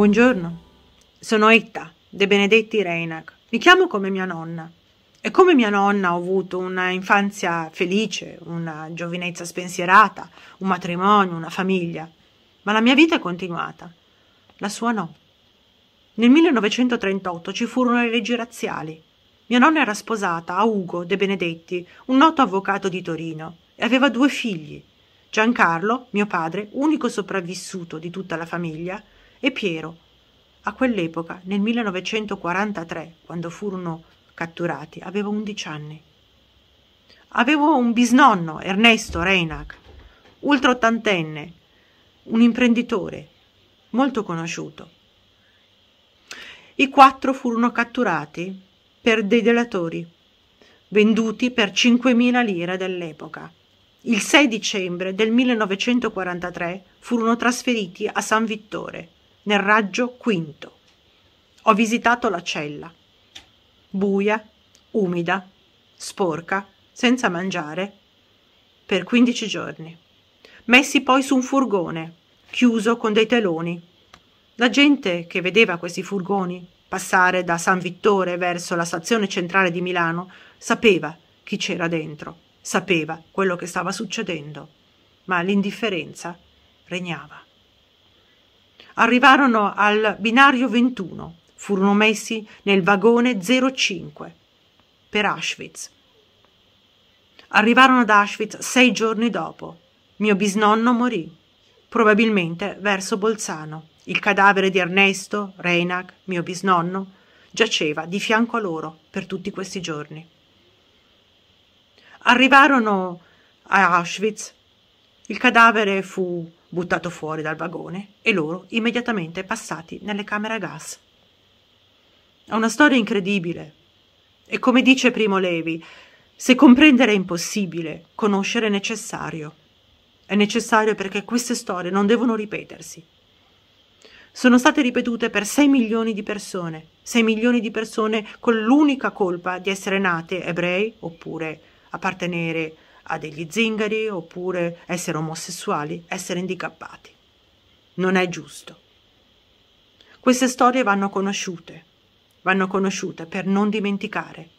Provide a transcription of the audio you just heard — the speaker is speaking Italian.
Buongiorno, sono Etta De Benedetti Reinag. Mi chiamo come mia nonna. E come mia nonna ho avuto una infanzia felice, una giovinezza spensierata, un matrimonio, una famiglia. Ma la mia vita è continuata. La sua no. Nel 1938 ci furono le leggi razziali. Mia nonna era sposata a Ugo De Benedetti, un noto avvocato di Torino, e aveva due figli. Giancarlo, mio padre, unico sopravvissuto di tutta la famiglia, e Piero, a quell'epoca, nel 1943, quando furono catturati, aveva 11 anni. Avevo un bisnonno, Ernesto Reinach, ultraottantenne, un imprenditore molto conosciuto. I quattro furono catturati per dei delatori, venduti per 5.000 lire dell'epoca. Il 6 dicembre del 1943 furono trasferiti a San Vittore nel raggio quinto. Ho visitato la cella. Buia, umida, sporca, senza mangiare, per 15 giorni. Messi poi su un furgone, chiuso con dei teloni. La gente che vedeva questi furgoni passare da San Vittore verso la stazione centrale di Milano sapeva chi c'era dentro, sapeva quello che stava succedendo, ma l'indifferenza regnava. Arrivarono al binario 21, furono messi nel vagone 05 per Auschwitz. Arrivarono ad Auschwitz sei giorni dopo. Mio bisnonno morì, probabilmente verso Bolzano. Il cadavere di Ernesto, Reinach, mio bisnonno, giaceva di fianco a loro per tutti questi giorni. Arrivarono a Auschwitz. Il cadavere fu buttato fuori dal vagone e loro immediatamente passati nelle camere a gas. È una storia incredibile. E come dice Primo Levi, se comprendere è impossibile, conoscere è necessario. È necessario perché queste storie non devono ripetersi. Sono state ripetute per 6 milioni di persone, 6 milioni di persone con l'unica colpa di essere nate ebrei oppure appartenere a a degli zingari oppure essere omosessuali, essere handicappati. Non è giusto. Queste storie vanno conosciute, vanno conosciute per non dimenticare